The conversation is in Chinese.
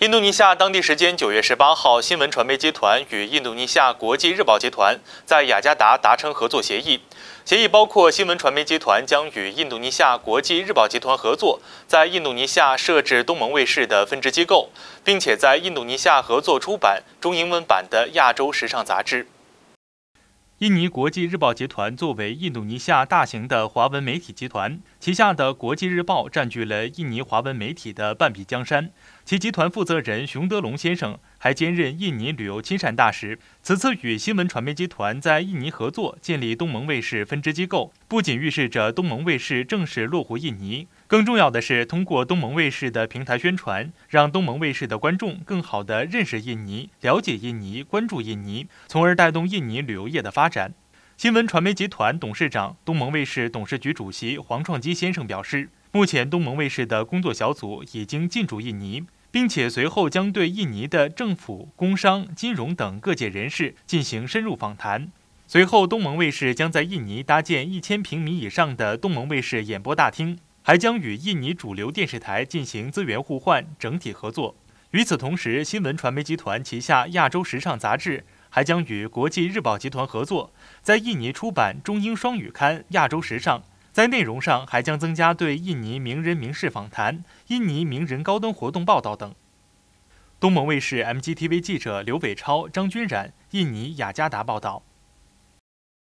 印度尼西亚当地时间九月十八号，新闻传媒集团与印度尼西亚国际日报集团在雅加达达成合作协议。协议包括新闻传媒集团将与印度尼西亚国际日报集团合作，在印度尼西亚设置东盟卫视的分支机构，并且在印度尼西亚合作出版中英文版的《亚洲时尚》杂志。印尼国际日报集团作为印度尼西亚大型的华文媒体集团，旗下的国际日报占据了印尼华文媒体的半壁江山。其集团负责人熊德龙先生还兼任印尼旅游亲善大使。此次与新闻传媒集团在印尼合作建立东盟卫视分支机构，不仅预示着东盟卫视正式落户印尼。更重要的是，通过东盟卫视的平台宣传，让东盟卫视的观众更好地认识印尼、了解印尼、关注印尼，从而带动印尼旅游业的发展。新闻传媒集团董事长、东盟卫视董事局主席黄创基先生表示，目前东盟卫视的工作小组已经进驻印尼，并且随后将对印尼的政府、工商、金融等各界人士进行深入访谈。随后，东盟卫视将在印尼搭建一千平米以上的东盟卫视演播大厅。还将与印尼主流电视台进行资源互换、整体合作。与此同时，新闻传媒集团旗下《亚洲时尚》杂志还将与国际日报集团合作，在印尼出版中英双语刊《亚洲时尚》。在内容上，还将增加对印尼名人名事访谈、印尼名人高端活动报道等。东盟卫视 MGTV 记者刘伟超、张君冉，印尼雅加达报道。